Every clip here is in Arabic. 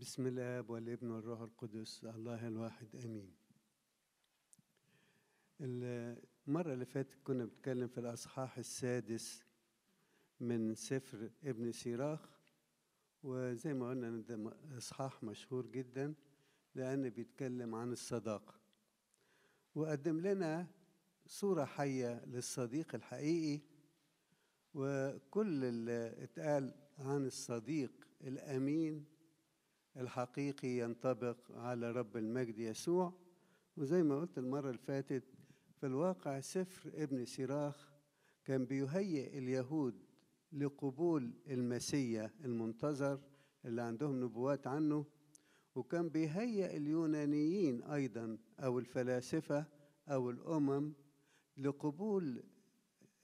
بسم الاب والابن والروح القدس الله الواحد امين المره اللي فاتت كنا بنتكلم في الاصحاح السادس من سفر ابن سيراخ وزي ما قلنا ان ده اصحاح مشهور جدا لان بيتكلم عن الصداقه وقدم لنا صوره حيه للصديق الحقيقي وكل اللي اتقال عن الصديق الامين الحقيقي ينطبق على رب المجد يسوع وزي ما قلت المرة اللي فاتت في الواقع سفر ابن سيراخ كان بيهيئ اليهود لقبول المسيا المنتظر اللي عندهم نبوات عنه وكان بيهيئ اليونانيين أيضا أو الفلاسفة أو الأمم لقبول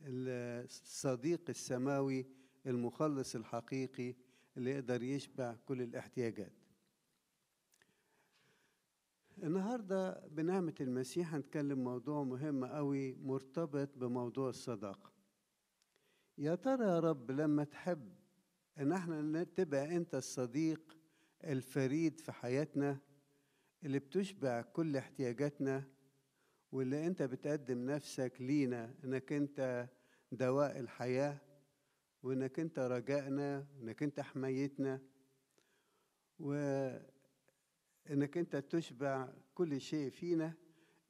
الصديق السماوي المخلص الحقيقي اللي يقدر يشبع كل الاحتياجات النهاردة بنعمة المسيح هنتكلم موضوع مهم قوي مرتبط بموضوع الصداقة يا ترى يا رب لما تحب ان احنا تبقى انت الصديق الفريد في حياتنا اللي بتشبع كل احتياجاتنا واللي انت بتقدم نفسك لينا انك انت دواء الحياه وانك انت رجائنا وانك انت حمايتنا وانك انت تشبع كل شيء فينا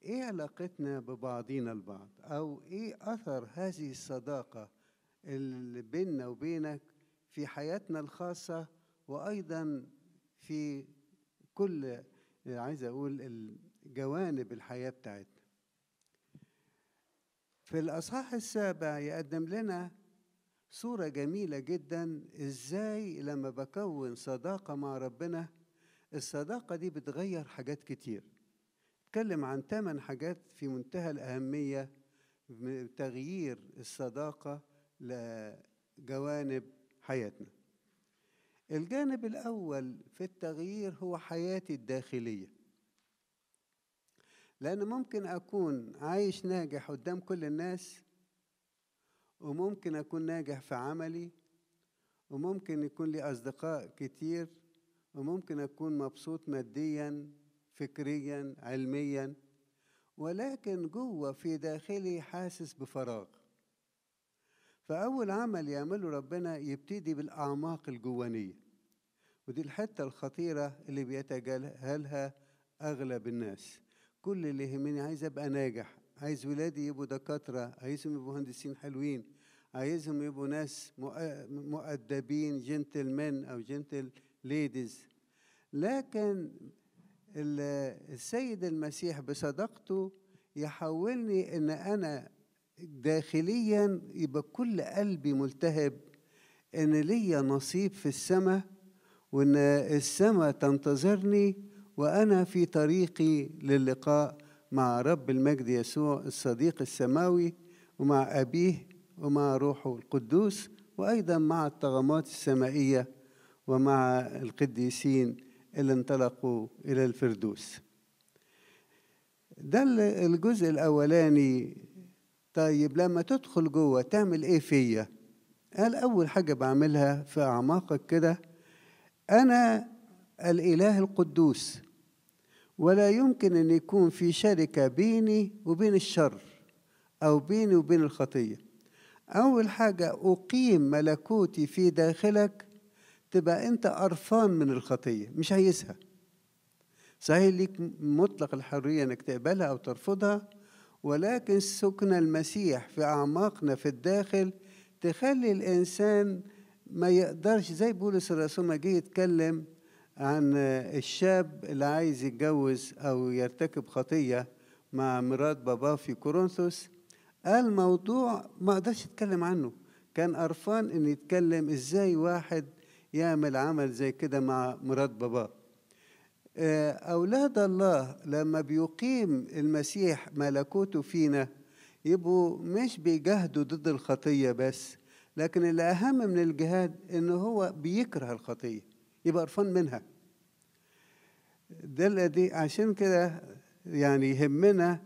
ايه علاقتنا ببعضينا البعض او ايه اثر هذه الصداقه اللي بيننا وبينك في حياتنا الخاصه وايضا في كل عايز اقول الجوانب الحياه بتاعتنا في الاصحاح السابع يقدم لنا صورة جميلة جدا ازاي لما بكون صداقة مع ربنا الصداقة دي بتغير حاجات كتير اتكلم عن ثمان حاجات في منتهى الأهمية تغيير الصداقة لجوانب حياتنا الجانب الأول في التغيير هو حياتي الداخلية لأن ممكن أكون عايش ناجح قدام كل الناس وممكن أكون ناجح في عملي وممكن يكون لي أصدقاء كتير وممكن أكون مبسوط ماديا فكريا علميا ولكن جوه في داخلي حاسس بفراغ فأول عمل يعمله ربنا يبتدي بالأعماق الجوانية ودي الحتة الخطيرة اللي بيتجاهلها أغلب الناس كل اللي يهمني عايز أبقى ناجح عايز ولادي يبقوا دكاترة عايزهم يبقوا مهندسين حلوين عايزهم يبقوا ناس مؤدبين جنتلمان أو جنتل ليديز لكن السيد المسيح بصداقته يحولني ان انا داخليا يبقى كل قلبي ملتهب ان ليا نصيب في السماء وان السماء تنتظرني وانا في طريقي للقاء مع رب المجد يسوع الصديق السماوي ومع أبيه ومع روحه القدوس وأيضا مع الطغمات السمائية ومع القديسين اللي انطلقوا إلى الفردوس ده الجزء الأولاني طيب لما تدخل جوه تعمل إيه فيا قال أول حاجة بعملها في أعماقك كده أنا الإله القدوس ولا يمكن أن يكون في شركة بيني وبين الشر أو بيني وبين الخطية أول حاجة أقيم ملكوتي في داخلك تبقى أنت قرفان من الخطية مش عايزها صحيح ليك مطلق الحرية أنك تقبلها أو ترفضها ولكن سكن المسيح في أعماقنا في الداخل تخلي الإنسان ما يقدرش زي بولس الرسول ما جه يتكلم عن الشاب اللي عايز يتجوز أو يرتكب خطية مع مرات باباه في كورنثوس قال موضوع ما اقدرش اتكلم عنه كان قرفان إن يتكلم إزاي واحد يعمل عمل زي كده مع مرات باباه آه، أولاد الله لما بيقيم المسيح ملكوته فينا يبقوا مش بيجاهدوا ضد الخطية بس لكن الأهم من الجهاد إن هو بيكره الخطية يبقى قرفان منها ده الذي عشان كده يعني يهمنا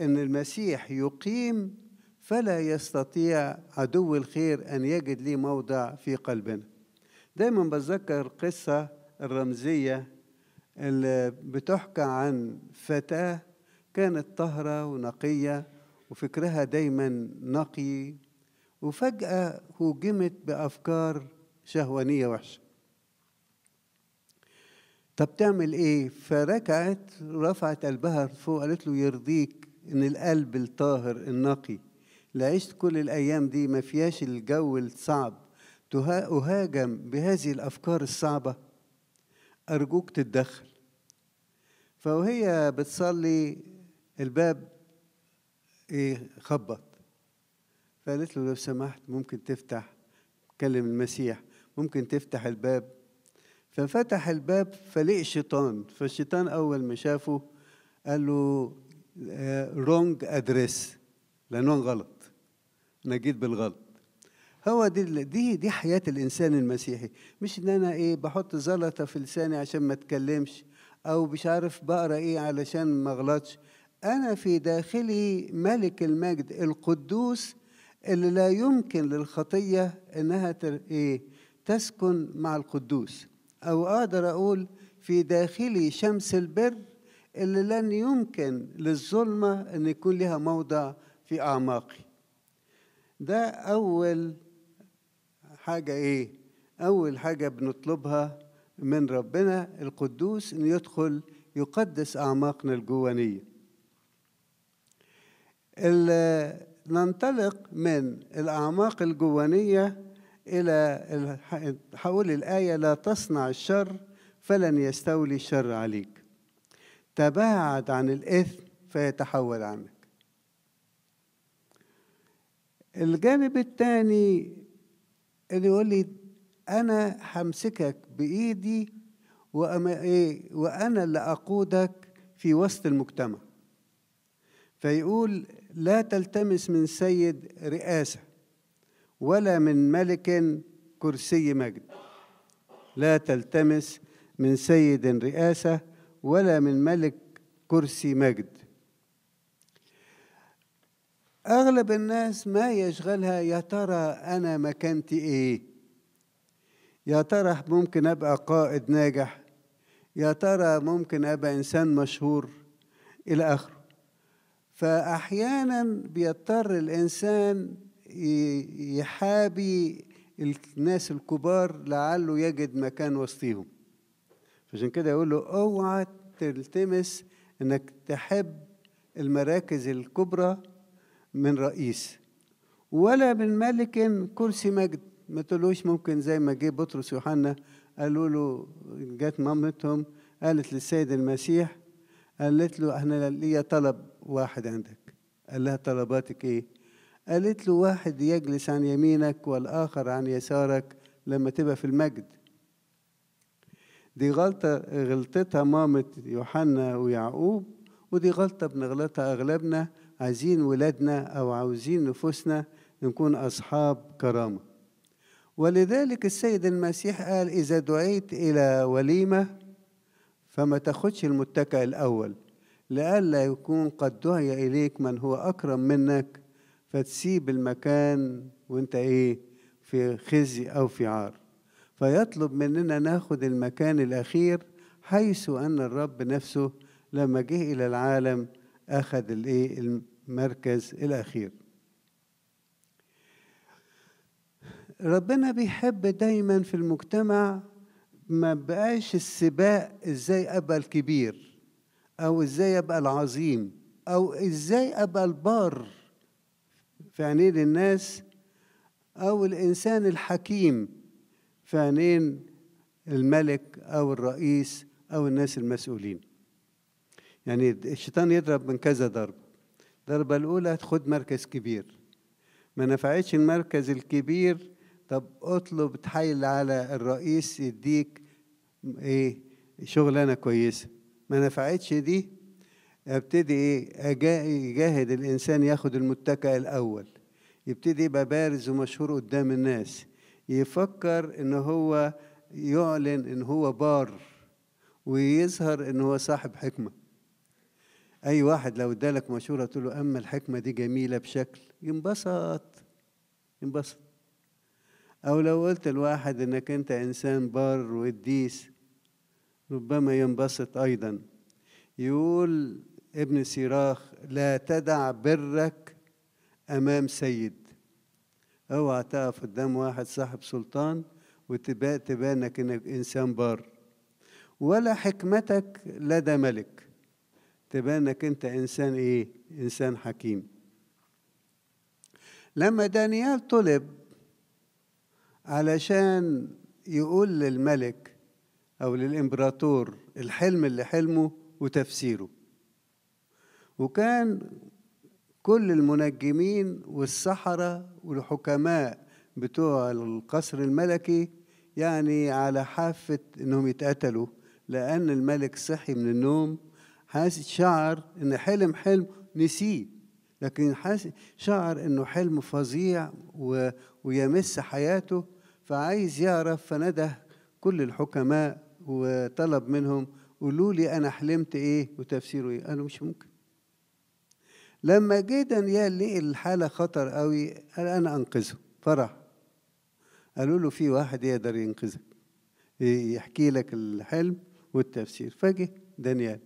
ان المسيح يقيم فلا يستطيع عدو الخير ان يجد لي موضع في قلبنا دايما بتذكر قصه الرمزيه اللي بتحكى عن فتاه كانت طاهره ونقيه وفكرها دايما نقي وفجاه هوجمت بافكار شهوانيه وحشه طب تعمل ايه فركعت رفعت قلبها فوق قالت له يرضيك ان القلب الطاهر النقي اللي عشت كل الايام دي ما فيهاش الجو الصعب اهاجم بهذه الافكار الصعبه ارجوك تتدخل فوهي بتصلي الباب ايه خبط فقالت له لو سمحت ممكن تفتح كلم المسيح ممكن تفتح الباب ففتح الباب فلقي شيطان فالشيطان أول ما شافه قال له رونج آه، أدريس لانه غلط أنا جيت بالغلط هو دي دي دي حياة الإنسان المسيحي مش إن أنا إيه بحط زلطة في لساني عشان ما أتكلمش أو مش عارف بقرا إيه علشان ما أغلطش أنا في داخلي ملك المجد القدوس اللي لا يمكن للخطية إنها إيه تسكن مع القدوس أو أقدر أقول في داخلي شمس البر اللي لن يمكن للظلمة أن يكون لها موضع في أعماقي ده أول حاجة إيه؟ أول حاجة بنطلبها من ربنا القدوس أن يدخل يقدس أعماقنا الجوانية ننطلق من الأعماق الجوانية إلى هقول الآية لا تصنع الشر فلن يستولي الشر عليك تباعد عن الإثم فيتحول عنك الجانب الثاني اللي يقول لي أنا همسكك بإيدي وأما إيه وأنا اللي أقودك في وسط المجتمع فيقول لا تلتمس من سيد رئاسة ولا من ملك كرسي مجد لا تلتمس من سيد رئاسة ولا من ملك كرسي مجد أغلب الناس ما يشغلها يا ترى أنا مكانتي إيه يا ترى ممكن أبقى قائد ناجح يا ترى ممكن أبقى إنسان مشهور إلى آخره فأحيانا بيضطر الإنسان يحابي الناس الكبار لعله يجد مكان وسطيهم عشان كده يقول له اوعى تلتمس انك تحب المراكز الكبرى من رئيس ولا من ملك كرسي مجد ما تقولوش ممكن زي ما جه بطرس يوحنا قالوا له جت مامتهم قالت للسيد المسيح قالت له احنا ليا طلب واحد عندك قال لها طلباتك ايه قالت له واحد يجلس عن يمينك والآخر عن يسارك لما تبقى في المجد دي غلطة غلطتها مامة يوحنا ويعقوب ودي غلطة بنغلطها أغلبنا عايزين ولادنا أو عاوزين نفوسنا نكون أصحاب كرامة ولذلك السيد المسيح قال إذا دعيت إلى وليمة فما تاخدش المتكئ الأول لئلا يكون قد دعي إليك من هو أكرم منك فتسيب المكان وانت ايه في خزي او في عار فيطلب مننا ناخد المكان الاخير حيث ان الرب نفسه لما جه الى العالم اخذ الايه المركز الاخير ربنا بيحب دايما في المجتمع ما بقاش السباق ازاي ابقى الكبير او ازاي ابقى العظيم او ازاي ابقى البار في عينين الناس أو الإنسان الحكيم في عينين الملك أو الرئيس أو الناس المسؤولين يعني الشيطان يضرب من كذا ضربة الضربة الأولى خد مركز كبير ما نفعتش المركز الكبير طب اطلب تحايل على الرئيس يديك ايه شغلانة كويسة ما نفعتش دي ابتدي ايه يجاهد الانسان ياخد المتكا الاول يبتدي يبقى بارز ومشهور قدام الناس يفكر ان هو يعلن ان هو بار ويظهر ان هو صاحب حكمه اي واحد لو ادالك مشوره تقول له اما الحكمه دي جميله بشكل ينبسط ينبسط او لو قلت لواحد انك انت انسان بار وديس ربما ينبسط ايضا يقول ابن سيراخ لا تدع برك امام سيد اوعى تقف قدام واحد صاحب سلطان وتبقى تبانك انك انسان بار ولا حكمتك لدى ملك تبانك انت انسان ايه انسان حكيم لما دانيال طلب علشان يقول للملك او للامبراطور الحلم اللي حلمه وتفسيره وكان كل المنجمين والسحرة والحكماء بتوع القصر الملكي يعني على حافة انهم يتقتلوا لأن الملك صحي من النوم حاسس شعر إن حلم حلم نسيه لكن حاسس شعر إنه حلم فظيع و... ويمس حياته فعايز يعرف فنده كل الحكماء وطلب منهم قولوا لي أنا حلمت إيه وتفسيره إيه قالوا مش ممكن لما جه دانيال لقي الحالة خطر قوي قال أنا أنقذه فرح قالوا له في واحد يقدر ينقذك يحكي لك الحلم والتفسير فجه دانيال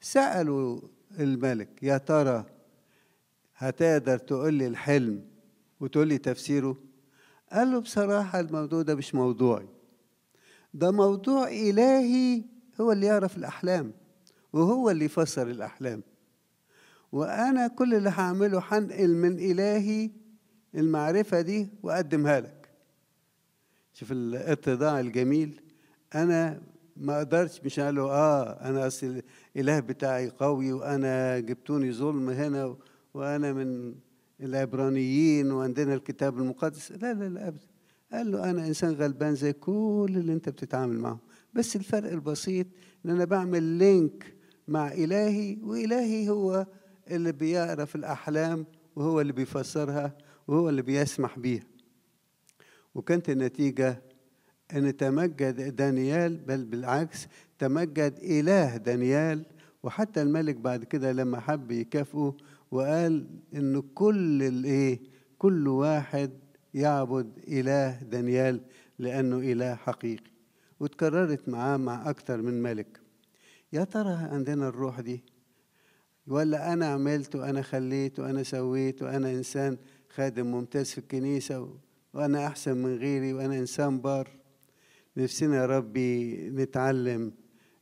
سألوا الملك يا ترى هتقدر تقول لي الحلم وتقول لي تفسيره قال له بصراحة الموضوع ده مش موضوعي ده موضوع إلهي هو اللي يعرف الأحلام وهو اللي يفسر الأحلام وأنا كل اللي هعمله هنقل من إلهي المعرفة دي وأقدمها لك شوف الاتضاع الجميل أنا ما اقدرش مش قال له آه أنا أصل الإله بتاعي قوي وأنا جبتوني ظلم هنا وأنا من العبرانيين وعندنا الكتاب المقدس لا لا لا أبدا قال له أنا إنسان غلبان زي كل اللي أنت بتتعامل معه بس الفرق البسيط إن أنا بعمل لينك مع إلهي وإلهي هو اللي بيقرا في الأحلام وهو اللي بيفسرها وهو اللي بيسمح بيها وكانت النتيجة أن تمجد دانيال بل بالعكس تمجد إله دانيال وحتى الملك بعد كده لما حب يكافئه وقال إن كل الإيه كل واحد يعبد إله دانيال لأنه إله حقيقي وتكررت معاه مع أكثر من ملك يا ترى عندنا الروح دي ولا أنا عملت وأنا خليت وأنا سويت وأنا إنسان خادم ممتاز في الكنيسة وأنا أحسن من غيري وأنا إنسان بار نفسنا يا ربي نتعلم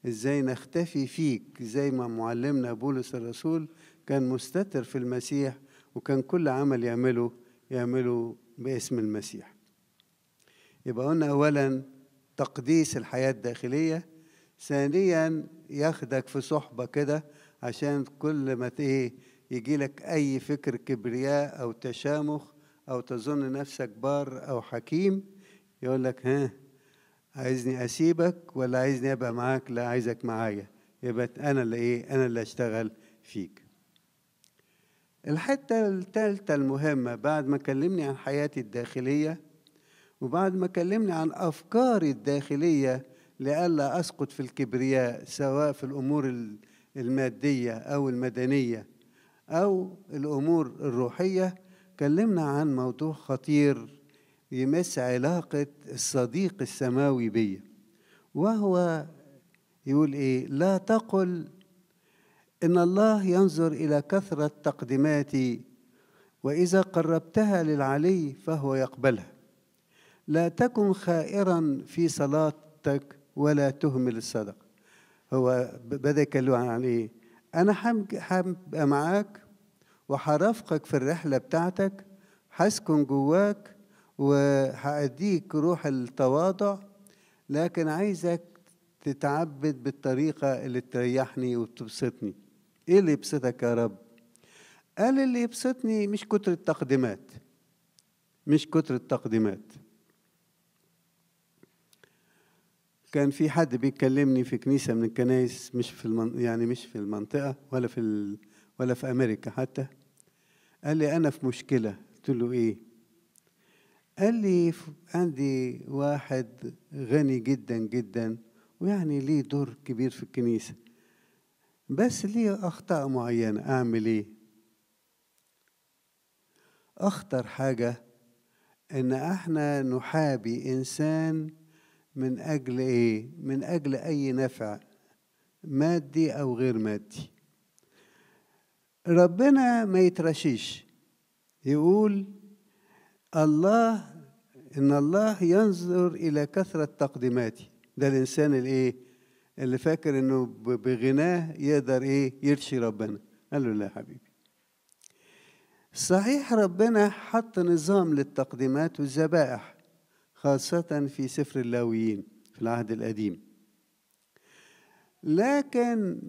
إزاي نختفي فيك زي ما معلمنا بولس الرسول كان مستتر في المسيح وكان كل عمل يعمله يعمله باسم المسيح يبقى قلنا أولا تقديس الحياة الداخلية ثانيا ياخدك في صحبة كده عشان كل ما ايه يجي لك اي فكر كبرياء او تشامخ او تظن نفسك بار او حكيم يقول لك ها عايزني اسيبك ولا عايزني ابقى معاك لا عايزك معايا يبقى انا اللي ايه انا اللي اشتغل فيك الحتة الثالثة المهمة بعد ما كلمني عن حياتي الداخلية وبعد ما كلمني عن أفكاري الداخلية لئلا أسقط في الكبرياء سواء في الأمور المادية أو المدنية أو الأمور الروحية كلمنا عن موضوع خطير يمس علاقة الصديق السماوي بيا وهو يقول إيه لا تقل إن الله ينظر إلى كثرة تقدماتي وإذا قربتها للعلي فهو يقبلها لا تكن خائرا في صلاتك ولا تهمل الصدقة هو بدأ يكلم عليه أنا هبقى معاك وهرافقك في الرحلة بتاعتك هسكن جواك وهأديك روح التواضع لكن عايزك تتعبد بالطريقة اللي تريحني وتبسطني إيه اللي يبسطك يا رب؟ قال اللي يبسطني مش كتر التقديمات مش كتر التقديمات كان في حد بيكلمني في كنيسه من الكنايس مش في المن... يعني مش في المنطقه ولا في ال... ولا في امريكا حتى قال لي انا في مشكله قلت له ايه قال لي عندي واحد غني جدا جدا ويعني ليه دور كبير في الكنيسه بس ليه اخطاء معينه اعمل ايه اخطر حاجه ان احنا نحابي انسان من أجل إيه؟ من أجل أي نفع مادي أو غير مادي ربنا ما يترشيش يقول الله إن الله ينظر إلى كثرة تقديماتي ده الإنسان الإيه؟ اللي فاكر إنه بغناه يقدر إيه؟ يرشي ربنا قال له لا حبيبي صحيح ربنا حط نظام للتقديمات والذبائح خاصة في سفر اللاويين في العهد القديم لكن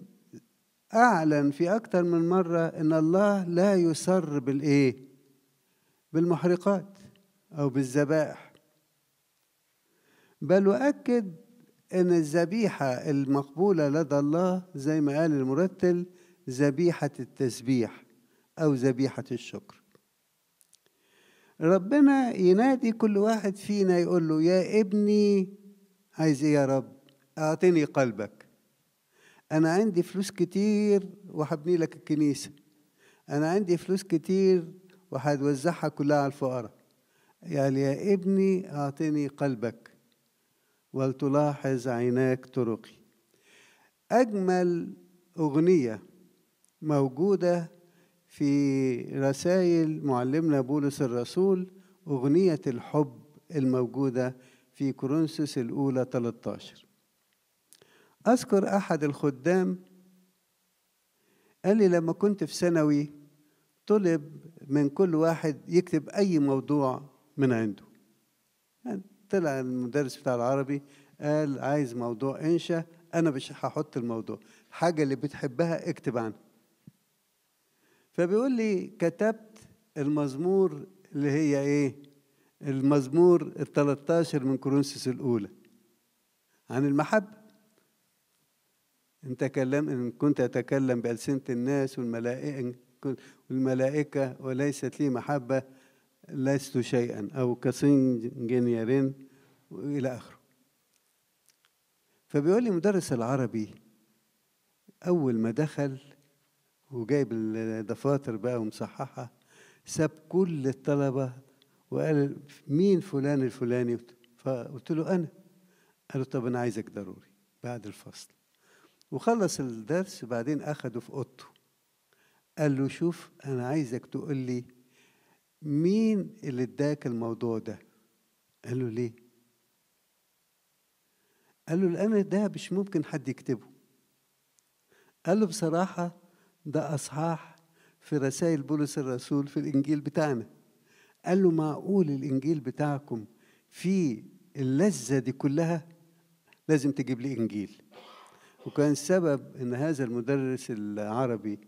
أعلن في أكثر من مرة إن الله لا يسر بالإيه؟ بالمحرقات أو بالذبائح بل وأكد إن الذبيحة المقبولة لدى الله زي ما قال المرتل ذبيحة التسبيح أو ذبيحة الشكر ربنا ينادي كل واحد فينا يقول له يا ابني عايز ايه يا رب اعطني قلبك انا عندي فلوس كتير وهبني لك الكنيسه انا عندي فلوس كتير وهتوزعها كلها على الفقراء يعني يا ابني اعطني قلبك ولتلاحظ عيناك طرقي اجمل اغنيه موجوده في رسائل معلمنا بولس الرسول أغنية الحب الموجودة في كورنثوس الأولى 13 أذكر أحد الخدام قال لي لما كنت في ثانوي طلب من كل واحد يكتب أي موضوع من عنده يعني طلع المدرس بتاع العربي قال عايز موضوع انشا انا مش هحط الموضوع الحاجه اللي بتحبها اكتب عنها فبيقول لي كتبت المزمور اللي هي ايه المزمور ال 13 من كورنثوس الاولى عن المحبه ان تكلم ان كنت اتكلم بالسنه الناس والملائكه والملائكه وليست لي محبه لست شيئا او كسنجنيرين والى اخره فبيقول لي مدرس العربي اول ما دخل وجايب الدفاتر بقى ومصححها ساب كل الطلبة وقال مين فلان الفلاني فقلت له أنا قال له طب أنا عايزك ضروري بعد الفصل وخلص الدرس وبعدين أخده في أوضته قال له شوف أنا عايزك تقول لي مين اللي اداك الموضوع ده قال له ليه قال له الأمر ده مش ممكن حد يكتبه قال له بصراحة ده أصحاح في رسائل بولس الرسول في الإنجيل بتاعنا قال له معقول الإنجيل بتاعكم في اللذة دي كلها لازم تجيب لي إنجيل وكان سبب إن هذا المدرس العربي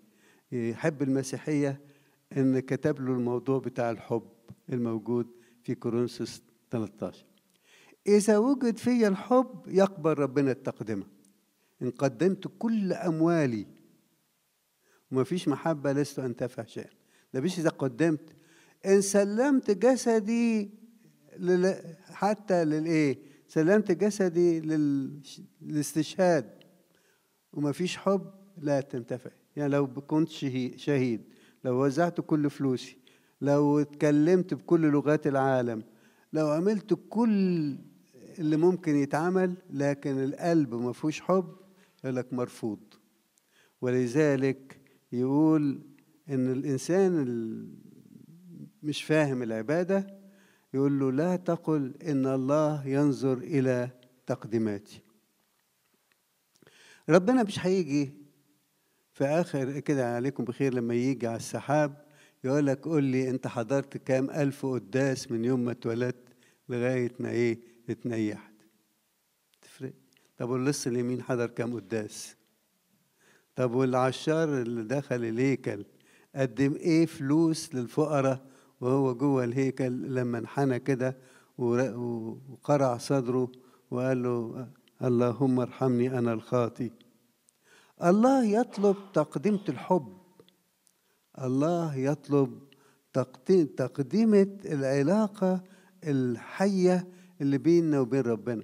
يحب المسيحية إن كتب له الموضوع بتاع الحب الموجود في كورنثوس 13 إذا وجد في الحب يقبل ربنا التقدمة إن قدمت كل أموالي ومفيش محبة لست أنت تفه شيئا ده مش إذا قدمت إن سلمت جسدي لل... حتى للإيه سلمت جسدي لل... للاستشهاد ومفيش حب لا تنتفع يعني لو كنت شهيد لو وزعت كل فلوسي لو اتكلمت بكل لغات العالم لو عملت كل اللي ممكن يتعمل لكن القلب ما فيهوش حب يقول لك مرفوض ولذلك يقول إن الإنسان مش فاهم العبادة يقول له لا تقل إن الله ينظر إلى تقديماتي ربنا مش هيجي في آخر كده عليكم بخير لما يجي على السحاب يقول لك قول لي أنت حضرت كام ألف قداس من يوم ما اتولدت لغاية ما إيه اتنيحت تفرق طب واللص اليمين حضر كام قداس طب والعشار اللي دخل الهيكل قدم ايه فلوس للفقراء وهو جوه الهيكل لما انحنى كده وقرع صدره وقال له اللهم ارحمني انا الخاطي الله يطلب تقدمه الحب الله يطلب تقدمه العلاقه الحيه اللي بيننا وبين ربنا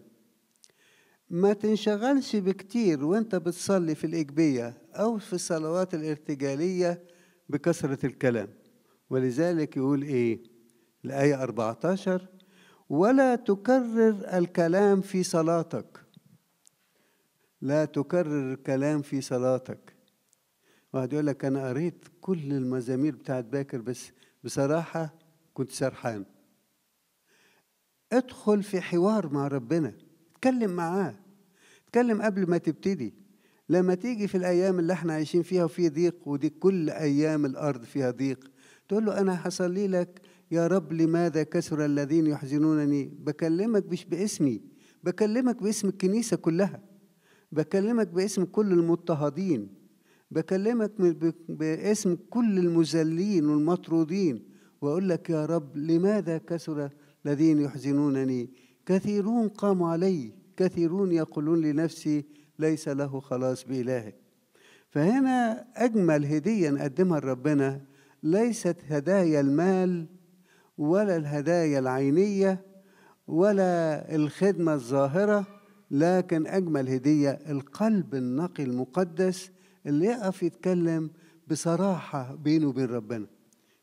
ما تنشغلش بكتير وانت بتصلي في الإجبية أو في الصلوات الارتجالية بكثرة الكلام ولذلك يقول إيه الآية 14 ولا تكرر الكلام في صلاتك لا تكرر الكلام في صلاتك واحد يقول لك أنا قريت كل المزامير بتاعت باكر بس بصراحة كنت سرحان ادخل في حوار مع ربنا اتكلم معاه اتكلم قبل ما تبتدي لما تيجي في الأيام اللي احنا عايشين فيها وفي ضيق ودي كل أيام الأرض فيها ضيق تقول له أنا هصلي لك يا رب لماذا كثر الذين يحزنونني بكلمك مش باسمي بكلمك باسم الكنيسة كلها بكلمك باسم كل المضطهدين بكلمك باسم كل المذلين والمطرودين وأقول لك يا رب لماذا كثر الذين يحزنونني كثيرون قاموا علي كثيرون يقولون لنفسي ليس له خلاص بإلهه فهنا أجمل هدية نقدمها لربنا ليست هدايا المال ولا الهدايا العينية ولا الخدمة الظاهرة لكن أجمل هدية القلب النقي المقدس اللي يقف يتكلم بصراحة بينه وبين ربنا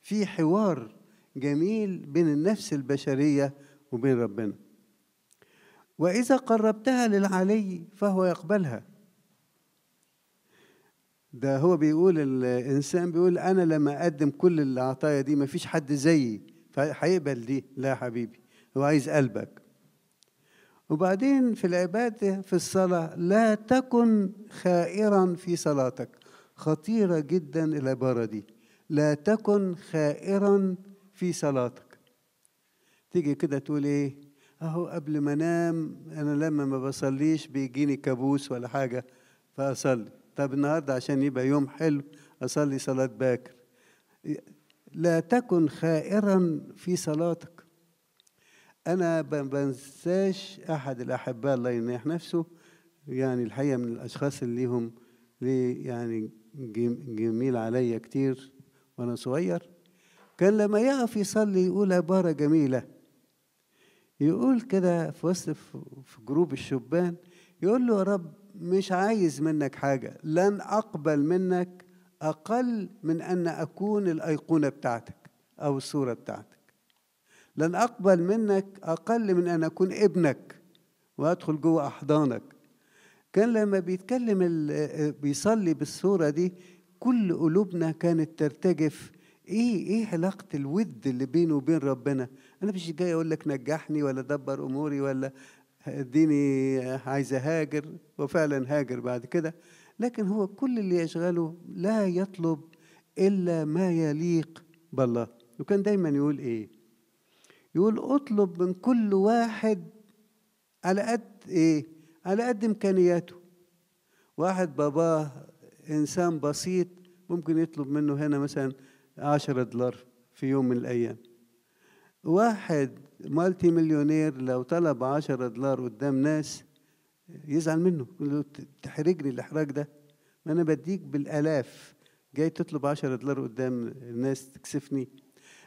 في حوار جميل بين النفس البشرية وبين ربنا وإذا قربتها للعلي فهو يقبلها ده هو بيقول الإنسان بيقول أنا لما أقدم كل العطايا دي مفيش حد زيي فهيقبل دي لا يا حبيبي هو عايز قلبك وبعدين في العبادة في الصلاة لا تكن خائرا في صلاتك خطيرة جدا العبارة دي لا تكن خائرا في صلاتك تيجي كده تقول ايه اهو قبل ما انام انا لما ما بصليش بيجيني كابوس ولا حاجه فاصلي طب النهارده عشان يبقى يوم حلو اصلي صلاه باكر لا تكن خائرا في صلاتك انا بنساش احد الاحباء الله ينيح نفسه يعني الحقيقه من الاشخاص اللي ليهم لي يعني جميل عليا كتير وانا صغير كان لما يقف يصلي يقول عباره جميله يقول كده في وسط في جروب الشبان يقول له يا رب مش عايز منك حاجة لن أقبل منك أقل من أن أكون الأيقونة بتاعتك أو الصورة بتاعتك لن أقبل منك أقل من أن أكون ابنك وأدخل جوه أحضانك كان لما بيتكلم بيصلي بالصورة دي كل قلوبنا كانت ترتجف إيه إيه علاقة الود اللي بينه وبين ربنا انا مش جاي اقول لك نجحني ولا دبر اموري ولا اديني عايز هاجر وفعلا هاجر بعد كده لكن هو كل اللي يشغله لا يطلب الا ما يليق بالله وكان دايما يقول ايه يقول اطلب من كل واحد على قد ايه على قد امكانياته واحد باباه انسان بسيط ممكن يطلب منه هنا مثلا عشرة دولار في يوم من الايام واحد مالتي مليونير لو طلب 10 دولار قدام ناس يزعل منه يقول له تحرجني الاحراج ده ما انا بديك بالالاف جاي تطلب 10 دولار قدام الناس تكسفني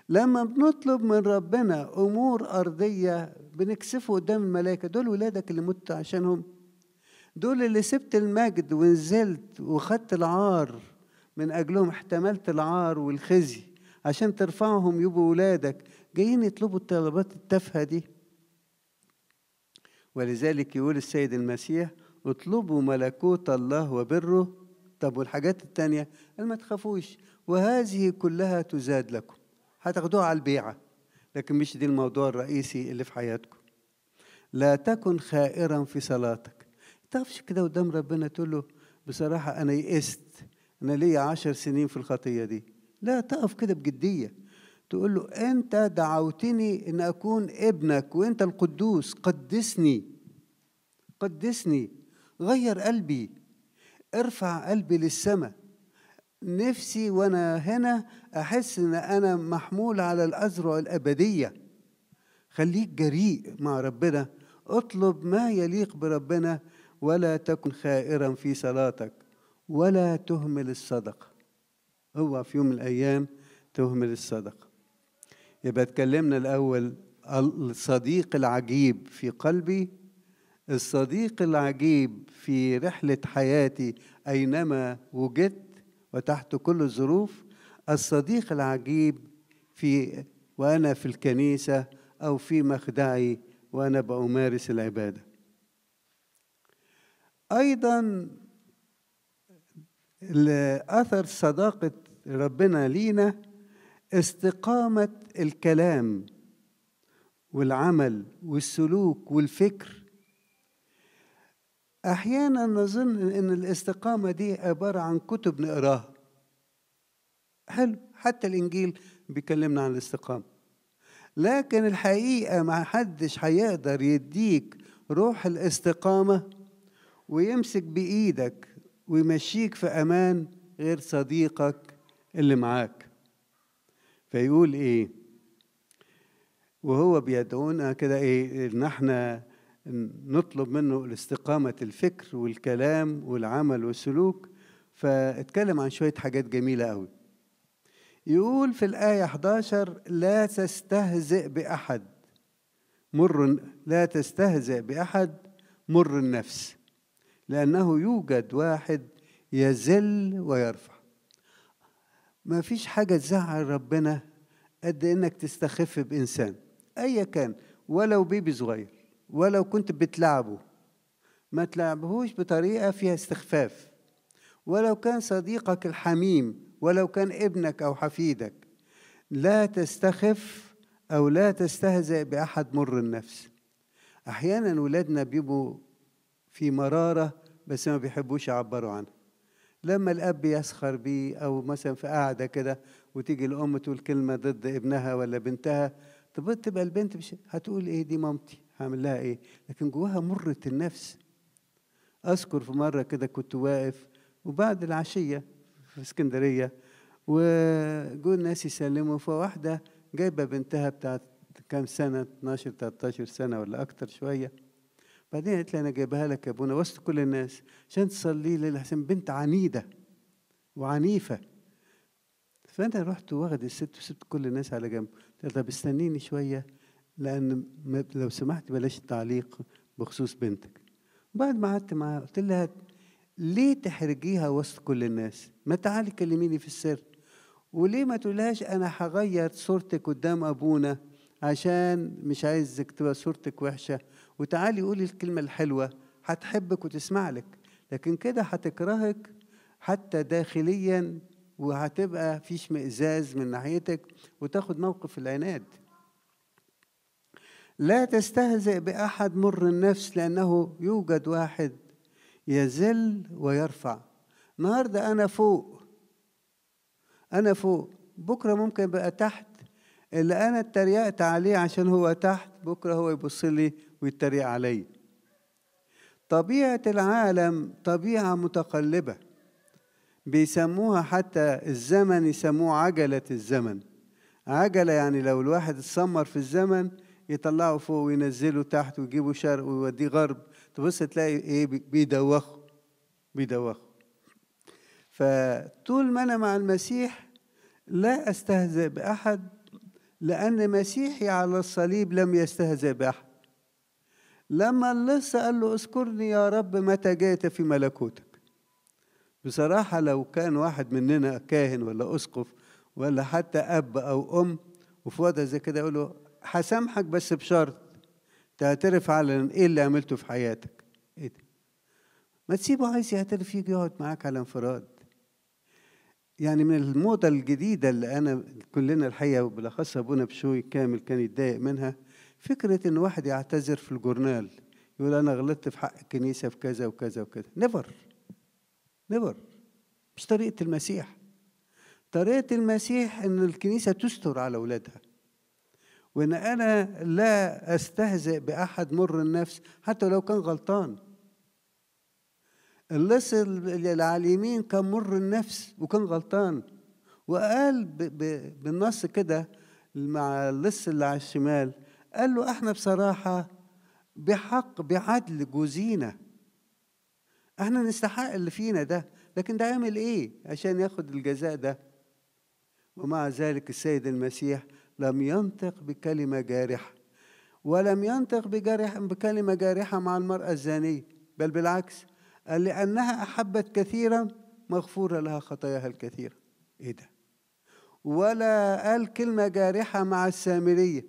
لما بنطلب من ربنا امور ارضيه بنكسفه قدام الملائكه دول ولادك اللي مت عشانهم دول اللي سبت المجد ونزلت وخدت العار من اجلهم احتملت العار والخزي عشان ترفعهم يبقوا ولادك جايين يطلبوا الطلبات التافهه دي ولذلك يقول السيد المسيح اطلبوا ملكوت الله وبره طب والحاجات التانية قال ما تخافوش وهذه كلها تزاد لكم هتاخدوها على البيعة لكن مش دي الموضوع الرئيسي اللي في حياتكم لا تكن خائرا في صلاتك تعرفش كده قدام ربنا تقول له بصراحة أنا يئست أنا لي عشر سنين في الخطية دي لا تقف كده بجدية تقول له أنت دعوتني أن أكون ابنك وأنت القدوس قدسني قدسني غير قلبي ارفع قلبي للسماء نفسي وأنا هنا أحس أن أنا محمول على الأذرع الأبدية خليك جريء مع ربنا اطلب ما يليق بربنا ولا تكن خائرا في صلاتك ولا تهمل الصدقة اوعى في يوم من الأيام تهمل الصدقه يبقى اتكلمنا الأول الصديق العجيب في قلبي الصديق العجيب في رحلة حياتي أينما وجدت وتحت كل الظروف الصديق العجيب في وأنا في الكنيسة أو في مخدعي وأنا بأمارس العبادة أيضا أثر صداقة ربنا لينا استقامة الكلام والعمل والسلوك والفكر احيانا نظن ان الاستقامه دي عباره عن كتب نقراها حلو حتى الانجيل بيكلمنا عن الاستقامه لكن الحقيقه ما حدش هيقدر يديك روح الاستقامه ويمسك بايدك ويمشيك في امان غير صديقك اللي معاك فيقول ايه وهو بيدعونا كده ايه ان احنا نطلب منه الاستقامة الفكر والكلام والعمل والسلوك فاتكلم عن شوية حاجات جميلة قوي يقول في الآية 11 لا تستهزئ بأحد مر لا تستهزئ بأحد مر النفس لأنه يوجد واحد يزل ويرفع ما فيش حاجة تزعل ربنا قد إنك تستخف بإنسان أيا كان ولو بيبي صغير ولو كنت بتلعبه ما تلعبهوش بطريقة فيها استخفاف ولو كان صديقك الحميم ولو كان ابنك أو حفيدك لا تستخف أو لا تستهزئ بأحد مر النفس أحيانا ولادنا بيبقوا في مرارة بس ما بيحبوش يعبروا عنها لما الأب يسخر بيه أو مثلا في قاعدة كده وتيجي الأم تقول كلمة ضد ابنها ولا بنتها طب تبقى البنت مش هتقول ايه دي مامتي هعمل لها ايه لكن جواها مرة النفس اذكر في مرة كده كنت واقف وبعد العشية في اسكندرية وجو الناس يسلموا فواحدة جايبة بنتها بتاعت كام سنة 12 13 سنة ولا أكتر شوية بعدين قالت لي أنا جايبها لك يا أبونا وسط كل الناس عشان تصلي للحسين بنت عنيدة وعنيفة فأنا رحت واخد الست وسبت كل الناس على جنب طب استنيني شوية لأن لو سمحت بلاش التعليق بخصوص بنتك بعد ما قعدت معاها قلت لها ليه تحرجيها وسط كل الناس ما تعالي كلميني في السر وليه ما تقولهاش أنا هغير صورتك قدام أبونا عشان مش عايزك تبقى صورتك وحشة وتعالي قولي الكلمة الحلوة هتحبك وتسمع لك لكن كده هتكرهك حتى داخليا وهتبقى في اشمئزاز من ناحيتك وتاخد موقف العناد لا تستهزئ بأحد مر النفس لأنه يوجد واحد يذل ويرفع النهارده أنا فوق أنا فوق بكرة ممكن بقى تحت اللي أنا اتريقت عليه عشان هو تحت بكرة هو يبص لي ويتريق عليا طبيعة العالم طبيعة متقلبة بيسموها حتى الزمن يسموه عجلة الزمن عجلة يعني لو الواحد اتسمر في الزمن يطلعه فوق وينزله تحت ويجيبه شرق ويوديه غرب تبص تلاقي ايه بيدوخه بيدوخه فطول ما انا مع المسيح لا استهزئ باحد لان مسيحي على الصليب لم يستهزئ باحد لما اللص قال له اذكرني يا رب متى جئت في ملكوتك بصراحة لو كان واحد مننا كاهن ولا أسقف ولا حتى أب أو أم وفي وضع زي كده يقول له هسامحك بس بشرط تعترف على إيه اللي عملته في حياتك إيه ده؟ ما تسيبه عايز يعترف يجي يقعد معاك على انفراد يعني من الموضة الجديدة اللي أنا كلنا الحقيقة وبالأخص أبونا بشوي كامل كان يتضايق منها فكرة إن واحد يعتذر في الجورنال يقول أنا غلطت في حق الكنيسة في كذا وكذا وكذا نيفر نبر مش طريقة المسيح طريقة المسيح إن الكنيسة تستر على أولادها وإن أنا لا أستهزئ بأحد مر النفس حتى لو كان غلطان اللص اللي على اليمين كان مر النفس وكان غلطان وقال بالنص كده مع اللص اللي على الشمال قال له احنا بصراحة بحق بعدل جوزينا احنا نستحق اللي فينا ده لكن ده يعمل ايه عشان ياخد الجزاء ده ومع ذلك السيد المسيح لم ينطق بكلمة جارحة ولم ينطق بجارح بكلمة جارحة مع المرأة الزانية بل بالعكس قال لأنها أحبت كثيرا مغفورة لها خطاياها الكثيرة إيه ده ولا قال كلمة جارحة مع السامرية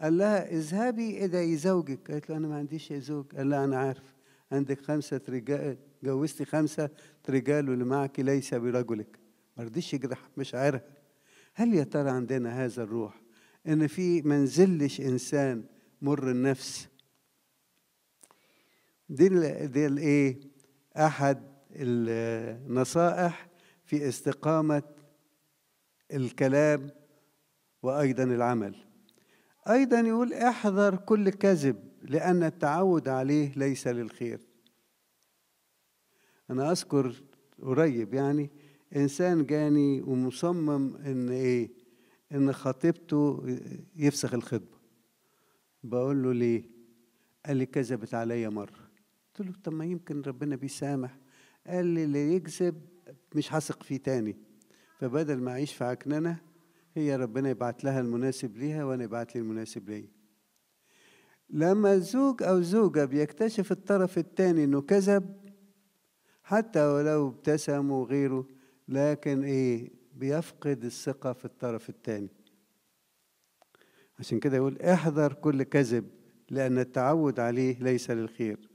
قال لها اذهبي ادعي زوجك قالت له أنا ما عنديش زوج قال لها أنا عارف عندك خمسة رجال جوزتي خمسة رجال واللي معك ليس برجلك ما رضيش يجرح مشاعرها هل يا ترى عندنا هذا الروح ان في منزلش انسان مر النفس دي دي الايه احد النصائح في استقامه الكلام وايضا العمل ايضا يقول احذر كل كذب لأن التعود عليه ليس للخير أنا أذكر قريب يعني إنسان جاني ومصمم إن إيه إن خطيبته يفسخ الخطبة بقول له ليه قال لي كذبت عليا مرة قلت له طب ما يمكن ربنا بيسامح قال لي اللي يكذب مش هثق فيه تاني فبدل ما أعيش في عكننة هي ربنا يبعت لها المناسب ليها وأنا يبعت لي المناسب ليا لما الزوج أو زوجة بيكتشف الطرف الثاني إنه كذب حتى ولو ابتسم وغيره لكن إيه بيفقد الثقة في الطرف الثاني عشان كده يقول احذر كل كذب لأن التعود عليه ليس للخير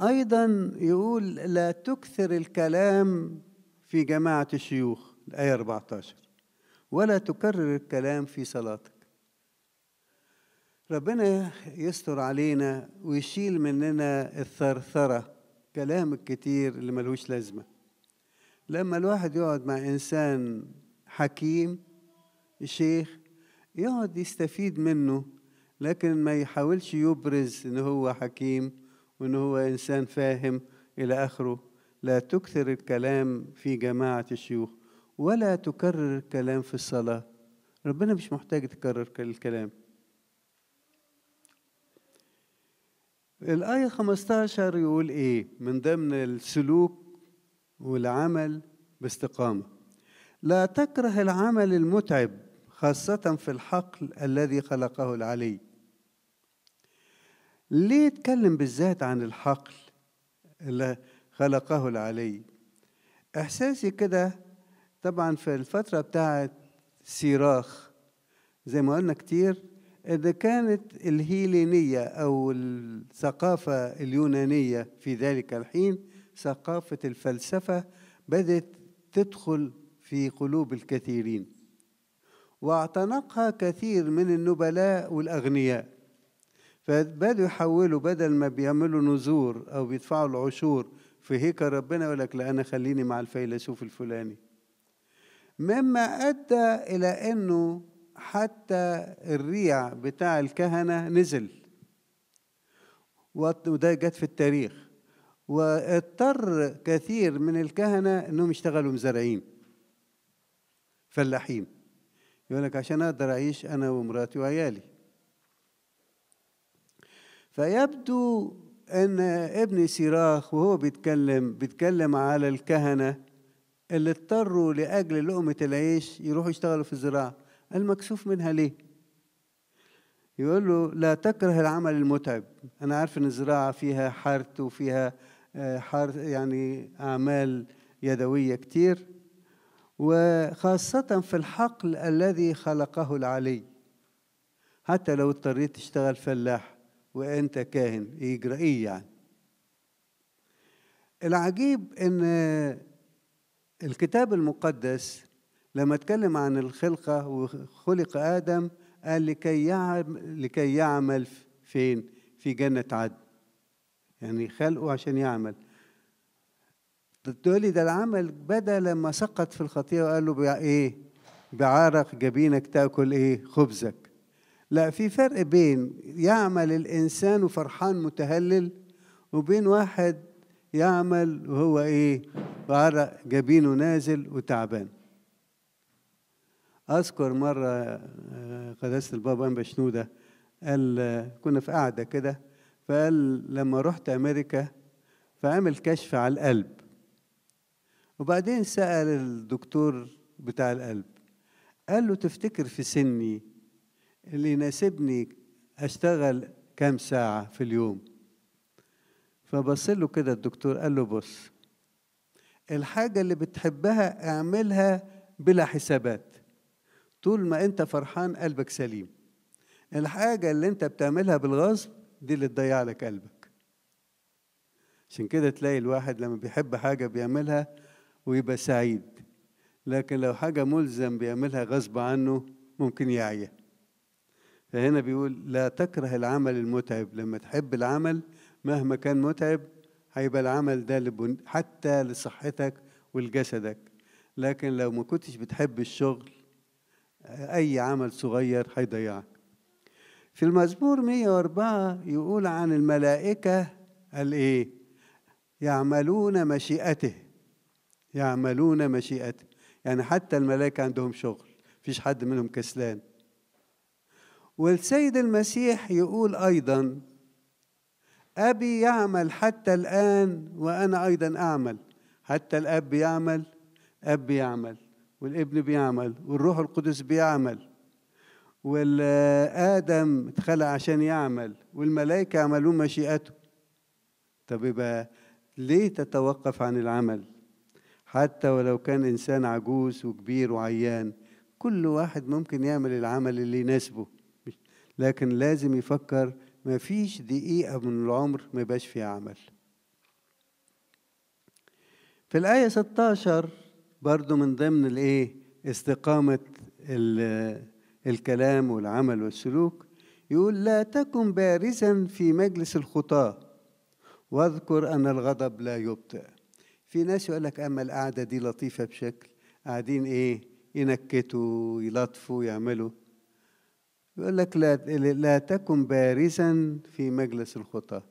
أيضا يقول لا تكثر الكلام في جماعة الشيوخ الآية 14 ولا تكرر الكلام في صلاتك ربنا يستر علينا ويشيل مننا الثرثرة كلام الكتير اللي ملوش لازمة لما الواحد يقعد مع إنسان حكيم شيخ يقعد يستفيد منه لكن ما يحاولش يبرز إن هو حكيم وإن هو إنسان فاهم إلى آخره لا تكثر الكلام في جماعة الشيوخ ولا تكرر الكلام في الصلاة ربنا مش محتاج تكرر الكلام الآية 15 يقول إيه من ضمن السلوك والعمل باستقامة لا تكره العمل المتعب خاصة في الحقل الذي خلقه العلي ليه يتكلم بالذات عن الحقل اللي خلقه العلي إحساسي كده طبعا في الفترة بتاعت سيراخ زي ما قلنا كتير إذا كانت الهيلينية أو الثقافة اليونانية في ذلك الحين ثقافة الفلسفة بدأت تدخل في قلوب الكثيرين واعتنقها كثير من النبلاء والأغنياء فبدوا يحولوا بدل ما بيعملوا نذور أو بيدفعوا العشور في هيك ربنا يقول لك لا أنا خليني مع الفيلسوف الفلاني مما أدى إلى أنه حتى الريع بتاع الكهنة نزل وده جت في التاريخ واضطر كثير من الكهنة انهم يشتغلوا مزارعين فلاحين يقول لك عشان اقدر اعيش انا ومراتي وعيالي فيبدو ان ابن سيراخ وهو بيتكلم بيتكلم على الكهنه اللي اضطروا لاجل لقمه العيش يروحوا يشتغلوا في الزراعه المكسوف منها ليه يقول له لا تكره العمل المتعب انا عارف ان الزراعه فيها حرث وفيها آه، حر يعني اعمال يدويه كتير وخاصه في الحقل الذي خلقه العلي حتى لو اضطريت تشتغل فلاح وانت كاهن اجرائي يعني العجيب ان الكتاب المقدس لما اتكلم عن الخلقة وخلق آدم قال لكي يعمل, لكي يعمل فين؟ في جنة عدن يعني خلقه عشان يعمل تقول لي ده العمل بدأ لما سقط في الخطيئة وقال له بيع إيه؟ بعرق جبينك تأكل إيه؟ خبزك لا في فرق بين يعمل الإنسان وفرحان متهلل وبين واحد يعمل وهو إيه؟ بعرق جبينه نازل وتعبان أذكر مرة آه، قداسة البابا أنبا شنودة قال كنا في قعدة كده فقال لما رحت أمريكا فعمل كشف على القلب وبعدين سأل الدكتور بتاع القلب قال له تفتكر في سني اللي يناسبني أشتغل كام ساعة في اليوم فبص له كده الدكتور قال له بص الحاجة اللي بتحبها اعملها بلا حسابات طول ما انت فرحان قلبك سليم الحاجة اللي انت بتعملها بالغصب دي اللي تضيع لك قلبك عشان كده تلاقي الواحد لما بيحب حاجة بيعملها ويبقى سعيد لكن لو حاجة ملزم بيعملها غصب عنه ممكن يعيا فهنا بيقول لا تكره العمل المتعب لما تحب العمل مهما كان متعب هيبقى العمل ده حتى لصحتك ولجسدك لكن لو ما كنتش بتحب الشغل أي عمل صغير هيضيعك في المزمور 104 يقول عن الملائكة قال إيه يعملون مشيئته يعملون مشيئته يعني حتى الملائكة عندهم شغل فيش حد منهم كسلان والسيد المسيح يقول أيضا أبي يعمل حتى الآن وأنا أيضا أعمل حتى الأب يعمل أب يعمل والابن بيعمل والروح القدس بيعمل والآدم اتخلق عشان يعمل والملائكة عملوا مشيئته طب يبقى ليه تتوقف عن العمل حتى ولو كان إنسان عجوز وكبير وعيان كل واحد ممكن يعمل العمل اللي يناسبه لكن لازم يفكر ما فيش دقيقة من العمر ما يبقاش فيها عمل في الآية 16 برضو من ضمن الايه استقامه الكلام والعمل والسلوك يقول لا تكن بارزا في مجلس الخطاه واذكر ان الغضب لا يبطئ في ناس يقول لك اما القعده دي لطيفه بشكل قاعدين ايه ينكتوا يلطفوا يعملوا يقول لك لا لا تكن بارزا في مجلس الخطاه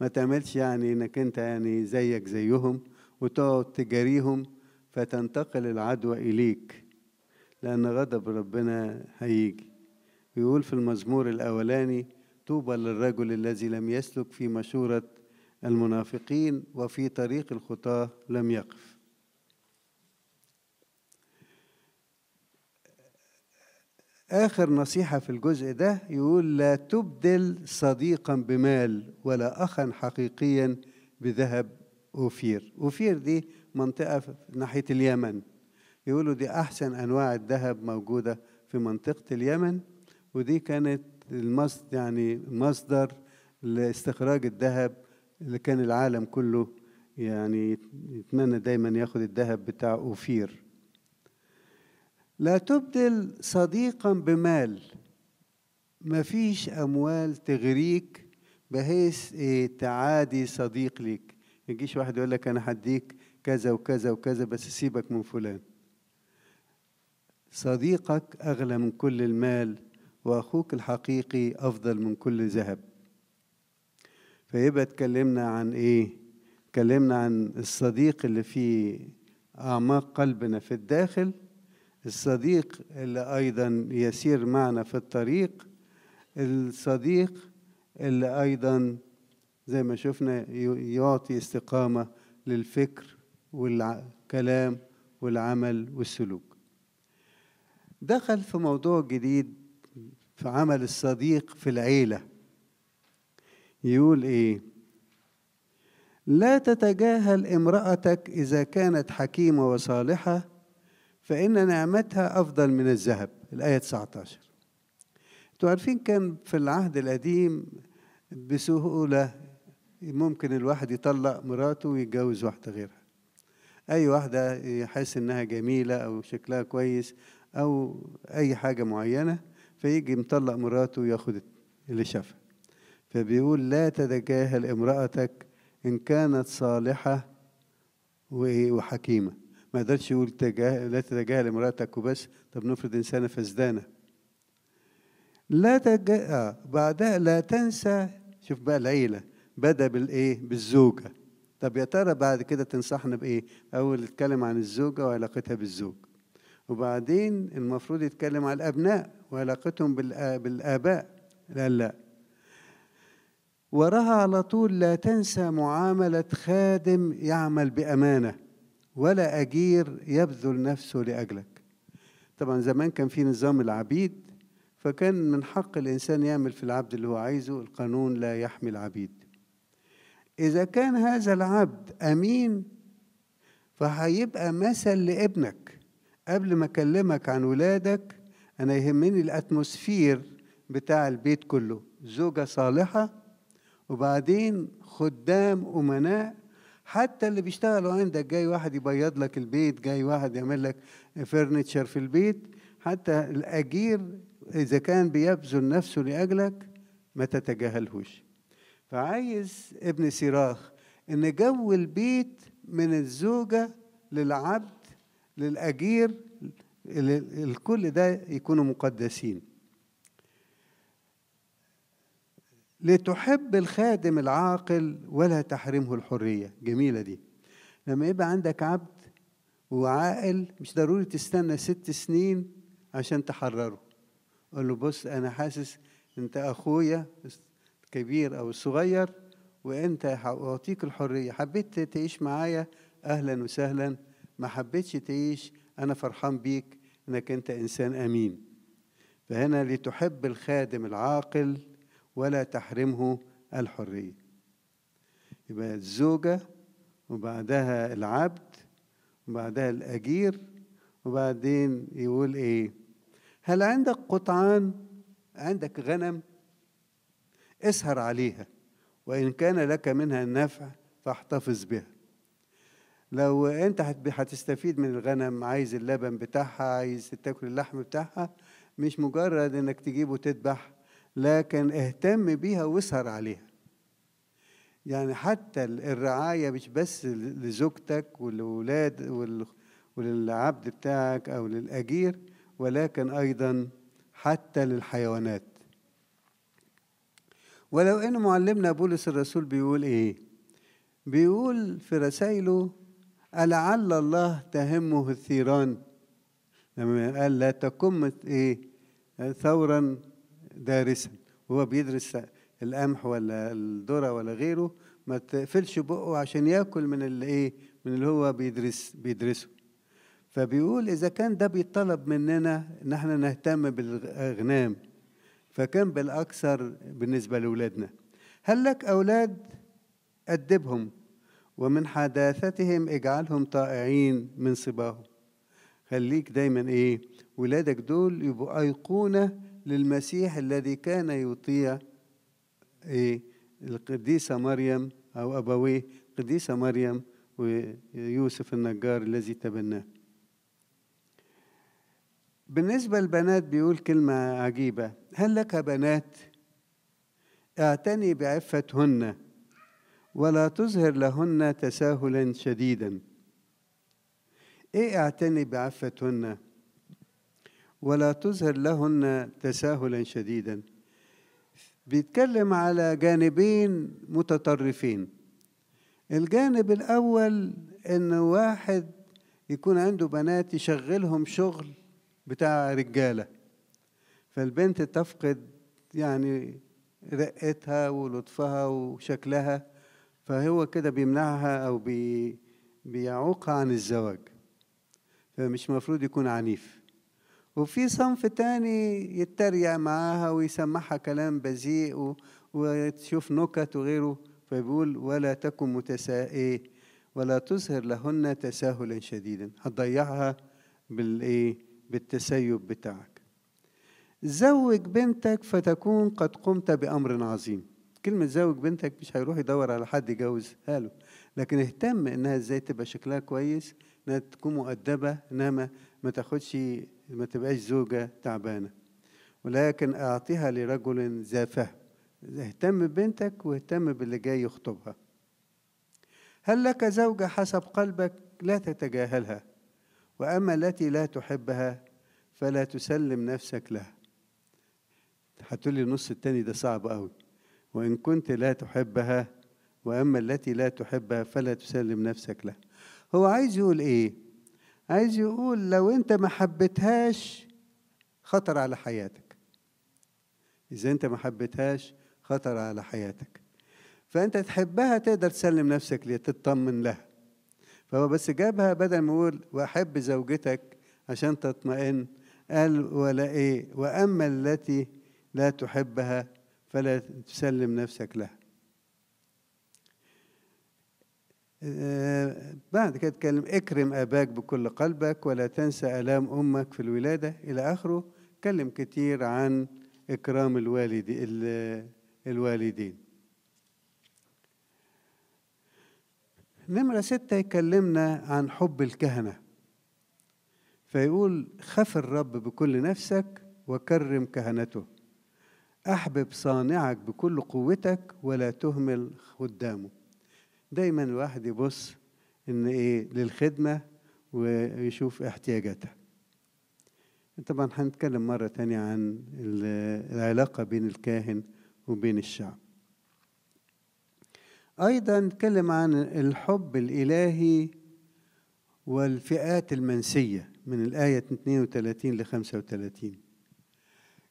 ما تعملش يعني انك انت يعني زيك زيهم وتقعد تجاريهم فتنتقل العدوى إليك لأن غضب ربنا هيجي بيقول في المزمور الأولاني طوبى للرجل الذي لم يسلك في مشورة المنافقين وفي طريق الخطاة لم يقف آخر نصيحة في الجزء ده يقول لا تبدل صديقا بمال ولا أخا حقيقيا بذهب أوفير أوفير دي منطقة في ناحية اليمن يقولوا دي أحسن أنواع الذهب موجودة في منطقة اليمن ودي كانت المصدر يعني مصدر لاستخراج الذهب اللي كان العالم كله يعني يتمنى دايما ياخد الذهب بتاع أوفير لا تبدل صديقا بمال مفيش أموال تغريك بحيث إيه تعادي صديق ليك يجيش واحد يقول لك أنا هديك كذا وكذا وكذا بس سيبك من فلان صديقك أغلى من كل المال وأخوك الحقيقي أفضل من كل ذهب فيبقى اتكلمنا عن إيه؟ اتكلمنا عن الصديق اللي في أعماق قلبنا في الداخل الصديق اللي أيضا يسير معنا في الطريق الصديق اللي أيضا زي ما شفنا يعطي استقامة للفكر والكلام والعمل والسلوك دخل في موضوع جديد في عمل الصديق في العيله يقول ايه لا تتجاهل امرأتك إذا كانت حكيمة وصالحة فإن نعمتها أفضل من الذهب الآية 19 أنتوا عارفين كان في العهد القديم بسهولة ممكن الواحد يطلق مراته ويتجوز واحدة غيرها أي واحدة يحس إنها جميلة أو شكلها كويس أو أي حاجة معينة فيجي مطلق مراته وياخد اللي شافها فبيقول لا تتجاهل امرأتك إن كانت صالحة وحكيمة ما قدرش يقول لا تتجاهل امرأتك وبس طب نفرض إنسانة فسدانة لا تج... آه. بعدها لا تنسى شوف بقى العيلة بدأ بالإيه بالزوجة طب يا ترى بعد كده تنصحنا بايه اول يتكلم عن الزوجه وعلاقتها بالزوج وبعدين المفروض يتكلم على الابناء وعلاقتهم بالاباء لا لا وراها على طول لا تنسى معامله خادم يعمل بامانه ولا اجير يبذل نفسه لاجلك طبعا زمان كان في نظام العبيد فكان من حق الانسان يعمل في العبد اللي هو عايزه القانون لا يحمي العبيد إذا كان هذا العبد أمين فهيبقى مثل لابنك قبل ما أكلمك عن ولادك أنا يهمني الأتموسفير بتاع البيت كله زوجة صالحة وبعدين خدام أمناء حتى اللي بيشتغلوا عندك جاي واحد يبيض لك البيت جاي واحد يعمل لك فرنتشر في البيت حتى الأجير إذا كان بيبذل نفسه لأجلك ما تتجاهلهوش فعايز ابن سيراخ ان جو البيت من الزوجه للعبد للاجير الكل ده يكونوا مقدسين لتحب الخادم العاقل ولا تحرمه الحريه جميله دي لما يبقى عندك عبد وعاقل مش ضروري تستنى ست سنين عشان تحرره قول له بص انا حاسس انت اخويا الكبير أو الصغير وأنت أعطيك الحرية حبيت تعيش معايا أهلا وسهلا ما حبيتش تعيش أنا فرحان بيك أنك أنت إنسان أمين فهنا لتحب الخادم العاقل ولا تحرمه الحرية يبقى الزوجة وبعدها العبد وبعدها الأجير وبعدين يقول إيه هل عندك قطعان عندك غنم اسهر عليها وإن كان لك منها نفع فاحتفظ بها لو أنت هتستفيد من الغنم عايز اللبن بتاعها عايز تاكل اللحم بتاعها مش مجرد إنك تجيبه تذبح لكن اهتم بيها واسهر عليها يعني حتى الرعاية مش بس لزوجتك ولولاد وللعبد بتاعك أو للأجير ولكن أيضا حتى للحيوانات ولو ان معلمنا بولس الرسول بيقول ايه بيقول في رسائله ألعل الله تهمه الثيران لما قال لا تكم ايه ثورا دارسا هو بيدرس القمح ولا الذره ولا غيره ما تقفلش بقه عشان ياكل من الايه من اللي هو بيدرس بيدرسه فبيقول اذا كان ده بيطلب مننا ان احنا نهتم بالاغنام فكان بالأكثر بالنسبة لأولادنا هل لك أولاد أدبهم ومن حداثتهم اجعلهم طائعين من صباهم خليك دايما إيه ولادك دول يبقوا أيقونة للمسيح الذي كان يطيع إيه القديسة مريم أو أبويه القديسة مريم ويوسف النجار الذي تبناه بالنسبة للبنات بيقول كلمة عجيبة هل لك بنات اعتني بعفتهن ولا تظهر لهن تساهلا شديدا ايه اعتني بعفتهن ولا تظهر لهن تساهلا شديدا بيتكلم على جانبين متطرفين الجانب الاول ان واحد يكون عنده بنات يشغلهم شغل بتاع رجالة فالبنت تفقد يعني رقتها ولطفها وشكلها فهو كده بيمنعها أو بي بيعوقها عن الزواج فمش مفروض يكون عنيف وفي صنف تاني يتريق معاها ويسمعها كلام بذيء وتشوف نكت وغيره فبيقول ولا تكن متساء ولا تظهر لهن تساهلا شديدا هتضيعها بالايه بالتسيب بتاعك زوج بنتك فتكون قد قمت بأمر عظيم كلمة زوج بنتك مش هيروح يدور على حد يجوزها له لكن اهتم انها ازاي تبقى شكلها كويس انها تكون مؤدبة انها ما تاخدش ما تبقاش زوجة تعبانة ولكن اعطيها لرجل ذا فهم اهتم ببنتك واهتم باللي جاي يخطبها هل لك زوجة حسب قلبك لا تتجاهلها وأما التي لا تحبها فلا تسلم نفسك لها هتقول لي النص التاني ده صعب قوي وإن كنت لا تحبها وأما التي لا تحبها فلا تسلم نفسك لها هو عايز يقول إيه؟ عايز يقول لو أنت ما حبتهاش خطر على حياتك إذا أنت ما حبتهاش خطر على حياتك فأنت تحبها تقدر تسلم نفسك ليها تطمن لها فهو بس جابها بدل ما يقول واحب زوجتك عشان تطمئن قال ولا ايه واما التي لا تحبها فلا تسلم نفسك لها آه، بعد كده اتكلم اكرم اباك بكل قلبك ولا تنسى الام امك في الولاده الى اخره اتكلم كتير عن اكرام الوالد الوالدين نمرة ستة يكلمنا عن حب الكهنة فيقول خف الرب بكل نفسك وكرم كهنته أحبب صانعك بكل قوتك ولا تهمل خدامه دايما الواحد يبص إن إيه للخدمة ويشوف احتياجاتها طبعا هنتكلم مرة تانية عن العلاقة بين الكاهن وبين الشعب أيضا نتكلم عن الحب الإلهي والفئات المنسية من الآية 32 ل 35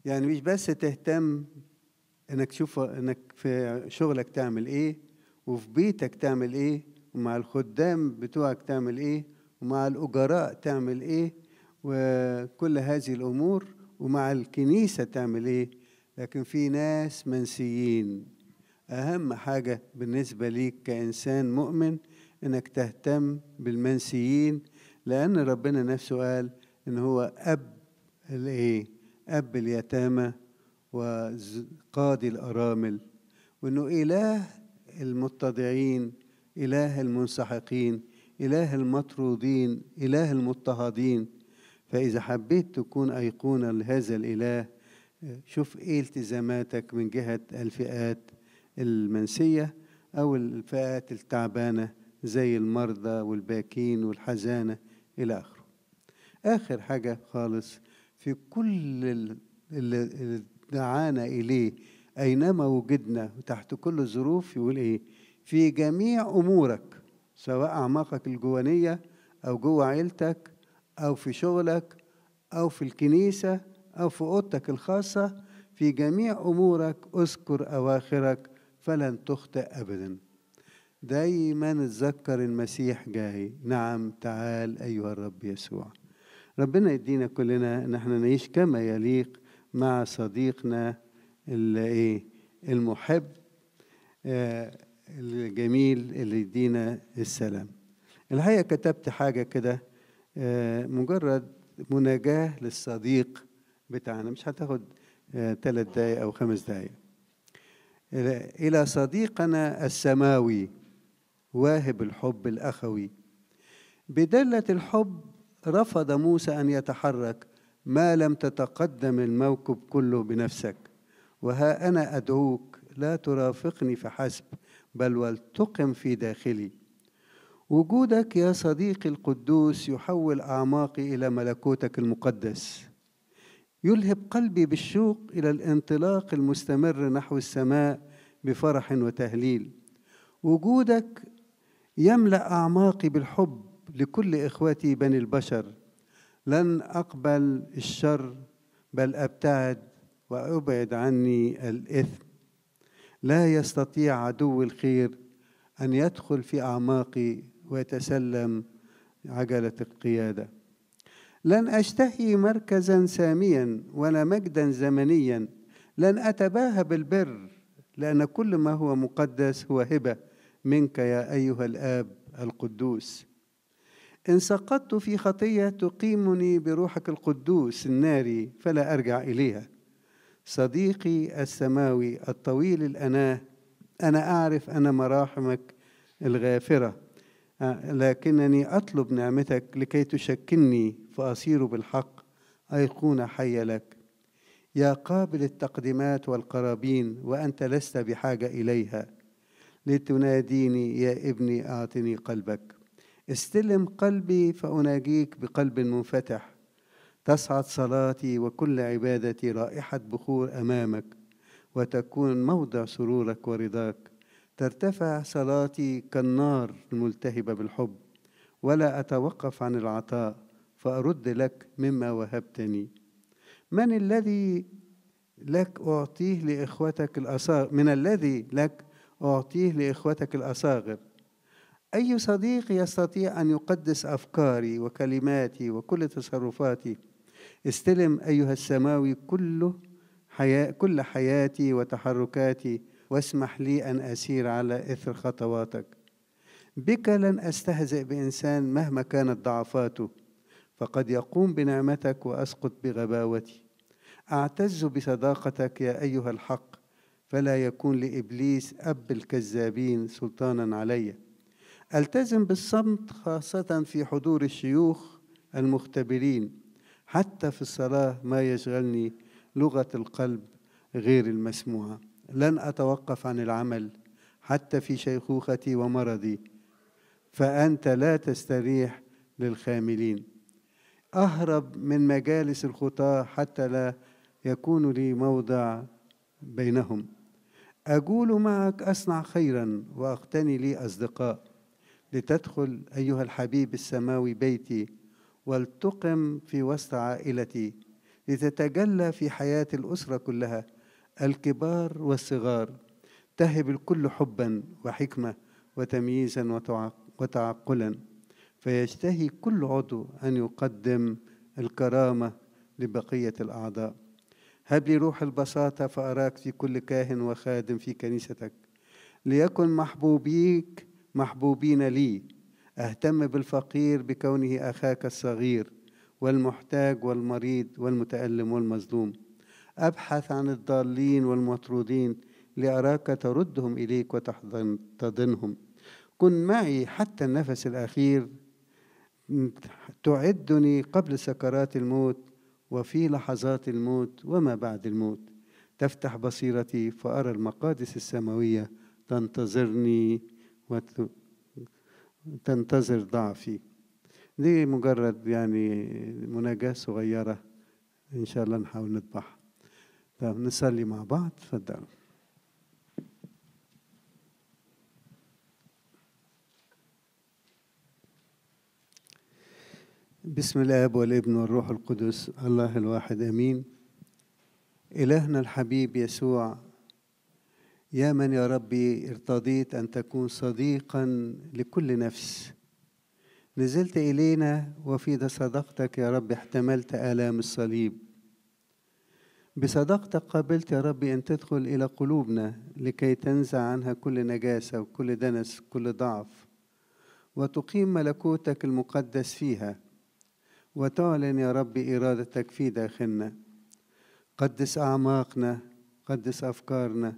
يعني مش بس تهتم انك تشوف انك في شغلك تعمل ايه وفي بيتك تعمل ايه ومع الخدام بتوعك تعمل ايه ومع الأجراء تعمل ايه وكل هذه الأمور ومع الكنيسة تعمل ايه لكن في ناس منسيين أهم حاجة بالنسبة ليك كإنسان مؤمن إنك تهتم بالمنسيين لأن ربنا نفسه قال إن هو أب الإيه؟ أب اليتامى وقاضي الأرامل وإنه إله المتضعين إله المنسحقين إله المطرودين إله المضطهدين فإذا حبيت تكون أيقونة لهذا الإله شوف إيه التزاماتك من جهة الفئات المنسية أو الفئات التعبانة زي المرضى والباكين والحزانة إلى آخره آخر حاجة خالص في كل اللي دعانا إليه أينما وجدنا تحت كل الظروف يقول إيه في جميع أمورك سواء أعماقك الجوانية أو جوه عيلتك أو في شغلك أو في الكنيسة أو في أوضتك الخاصة في جميع أمورك أذكر أواخرك فلن تخطئ أبدا دايما اتذكر المسيح جاي نعم تعال أيها الرب يسوع ربنا يدينا كلنا ان احنا نعيش كما يليق مع صديقنا الايه المحب آه، الجميل اللي يدينا السلام الحقيقه كتبت حاجه كده آه، مجرد مناجاه للصديق بتاعنا مش هتاخد ثلاث آه، دقايق او خمس دقايق إلى صديقنا السماوي واهب الحب الأخوي بدلة الحب رفض موسى أن يتحرك ما لم تتقدم الموكب كله بنفسك وها أنا أدعوك لا ترافقني فحسب بل ولتقم في داخلي وجودك يا صديقي القدوس يحول أعماقي إلى ملكوتك المقدس يلهب قلبي بالشوق الى الانطلاق المستمر نحو السماء بفرح وتهليل وجودك يملا اعماقي بالحب لكل اخوتي بني البشر لن اقبل الشر بل ابتعد وابعد عني الاثم لا يستطيع عدو الخير ان يدخل في اعماقي ويتسلم عجله القياده لن أشتهي مركزا ساميا ولا مجدا زمنيا لن أتباهى بالبر لأن كل ما هو مقدس هو هبة منك يا أيها الآب القدوس إن سقطت في خطية تقيمني بروحك القدوس الناري فلا أرجع إليها صديقي السماوي الطويل الأناه أنا أعرف أن مراحمك الغافرة لكنني أطلب نعمتك لكي تشكلني فأصير بالحق أيقونة حية لك يا قابل التقدمات والقرابين وأنت لست بحاجة إليها لتناديني يا ابني أعطني قلبك استلم قلبي فأناجيك بقلب منفتح تصعد صلاتي وكل عبادتي رائحة بخور أمامك وتكون موضع سرورك ورضاك ترتفع صلاتي كالنار الملتهبة بالحب ولا أتوقف عن العطاء فأرد لك مما وهبتني من الذي لك أعطيه لإخوتك الأصاغر من الذي لك أعطيه لإخوتك الأصاغر أي صديق يستطيع أن يقدس أفكاري وكلماتي وكل تصرفاتي استلم أيها السماوي كله حياة كل حياتي وتحركاتي واسمح لي أن أسير على إثر خطواتك بك لن أستهزئ بإنسان مهما كانت ضعفاته فقد يقوم بنعمتك واسقط بغباوتي اعتز بصداقتك يا ايها الحق فلا يكون لابليس اب الكذابين سلطانا علي التزم بالصمت خاصه في حضور الشيوخ المختبرين حتى في الصلاه ما يشغلني لغه القلب غير المسموعه لن اتوقف عن العمل حتى في شيخوختي ومرضي فانت لا تستريح للخاملين أهرب من مجالس الخطاة حتى لا يكون لي موضع بينهم أجول معك أصنع خيرا وأقتني لي أصدقاء لتدخل أيها الحبيب السماوي بيتي ولتقم في وسط عائلتي لتتجلى في حياة الأسرة كلها الكبار والصغار تهب الكل حبا وحكمة وتمييزا وتعقلا فيشتهي كل عضو أن يقدم الكرامة لبقية الأعضاء هب لي روح البساطة فأراك في كل كاهن وخادم في كنيستك ليكن محبوبيك محبوبين لي أهتم بالفقير بكونه أخاك الصغير والمحتاج والمريض والمتألم والمظلوم أبحث عن الضالين والمطرودين لأراك تردهم إليك وتحضنهم كن معي حتى النفس الأخير تعدني قبل سكرات الموت وفي لحظات الموت وما بعد الموت تفتح بصيرتي فأرى المقادس السماوية تنتظرني وتنتظر ضعفي دي مجرد يعني مناجاة صغيرة إن شاء الله نحاول نطبعها طب نصلي مع بعض تفضلوا بسم الاب والابن والروح القدس الله الواحد امين الهنا الحبيب يسوع يا من يا ربي ارتضيت ان تكون صديقا لكل نفس نزلت الينا وفي صدقتك يا رب احتملت الام الصليب بصدقتك قابلت يا ربي ان تدخل الى قلوبنا لكي تنزع عنها كل نجاسه وكل دنس كل ضعف وتقيم ملكوتك المقدس فيها وتعلن يا رب إرادتك في داخلنا قدس أعماقنا قدس أفكارنا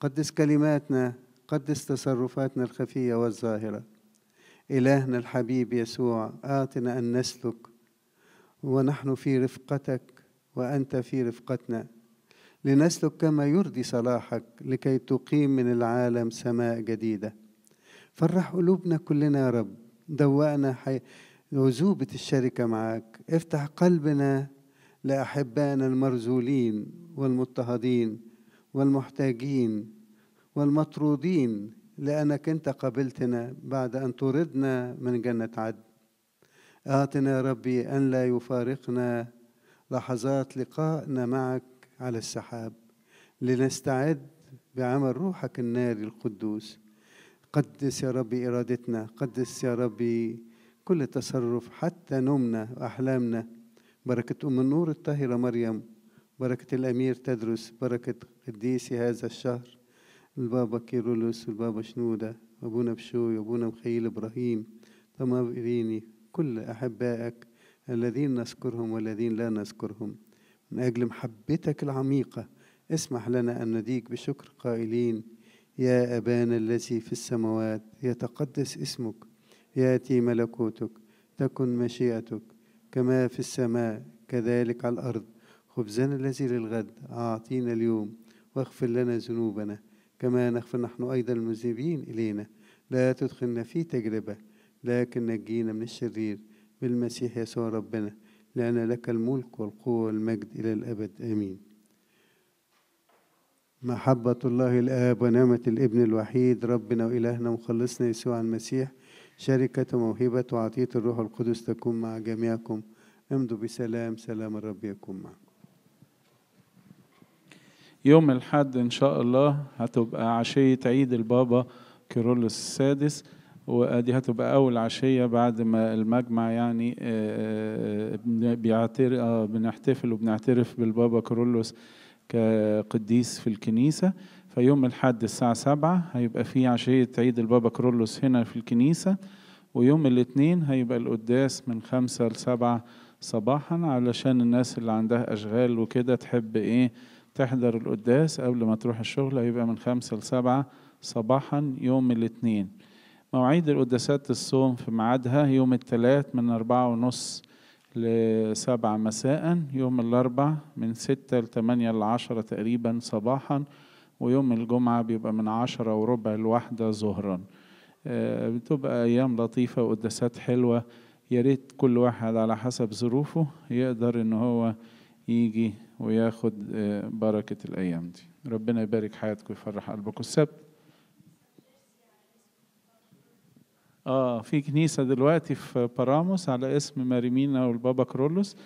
قدس كلماتنا قدس تصرفاتنا الخفية والظاهرة إلهنا الحبيب يسوع أعطنا أن نسلك ونحن في رفقتك وأنت في رفقتنا لنسلك كما يرضي صلاحك لكي تقيم من العالم سماء جديدة فرح قلوبنا كلنا يا رب دوقنا حي... عزوبة الشركة معك افتح قلبنا لأحبائنا المرزولين والمضطهدين والمحتاجين والمطرودين لأنك أنت قبلتنا بعد أن طردنا من جنة عدن أعطنا يا ربي أن لا يفارقنا لحظات لقائنا معك على السحاب لنستعد بعمل روحك الناري القدوس قدس يا ربي إرادتنا قدس يا ربي كل تصرف حتى نومنا وأحلامنا بركة أم النور الطاهرة مريم بركة الأمير تدرس بركة قديسي هذا الشهر البابا كيرولوس والبابا شنودة وأبونا بشوي وأبونا مخيل إبراهيم طماب إيريني كل أحبائك الذين نذكرهم والذين لا نذكرهم من أجل محبتك العميقة اسمح لنا أن نديك بشكر قائلين يا أبانا الذي في السماوات يتقدس اسمك ياتي ملكوتك تكن مشيئتك كما في السماء كذلك على الارض خبزنا الذي للغد اعطينا اليوم واغفر لنا ذنوبنا كما نغفر نحن ايضا المذنبين الينا لا تدخلنا في تجربه لكن نجينا من الشرير بالمسيح يسوع ربنا لأن لك الملك والقوة والمجد إلى الأبد آمين محبة الله الآب ونعمة الابن الوحيد ربنا وإلهنا مخلصنا يسوع المسيح شركة موهبة وعطية الروح القدس تكون مع جميعكم امضوا بسلام سلام الرب يكون معكم يوم الحد إن شاء الله هتبقى عشية عيد البابا كيرولوس السادس وادي هتبقى اول عشيه بعد ما المجمع يعني آه، آه، آه، بيعتر بنحتفل وبنعترف بالبابا كيرولوس كقديس في الكنيسه فيوم الحد الساعة سبعة هيبقى في عشية عيد البابا كرولوس هنا في الكنيسة ويوم الاثنين هيبقى القداس من خمسة لسبعة صباحا علشان الناس اللي عندها أشغال وكده تحب إيه تحضر القداس قبل ما تروح الشغل هيبقى من خمسة لسبعة صباحا يوم الاثنين مواعيد القداسات الصوم في ميعادها يوم الثلاث من أربعة ونص لسبعة مساء يوم الأربع من ستة لتمانية لعشرة تقريبا صباحا ويوم الجمعة بيبقى من عشرة وربع لواحدة ظهرا آه، بتبقى أيام لطيفة وقداسات حلوة يا ريت كل واحد على حسب ظروفه يقدر إن هو يجي وياخد آه، بركة الأيام دي ربنا يبارك حياتك ويفرح قلبك السبت آه في كنيسة دلوقتي في باراموس على اسم ماريمينا والبابا كرولوس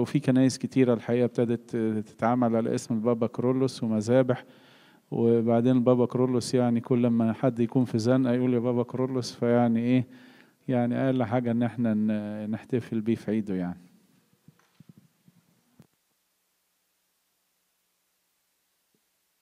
وفي كنايس كتيرة الحقيقة ابتدت تتعامل على اسم البابا كرولوس ومذابح وبعدين البابا كرولوس يعني كل ما حد يكون في زنقة يقول يا بابا كرولوس فيعني ايه يعني اقل حاجة ان احنا نحتفل بيه في عيده يعني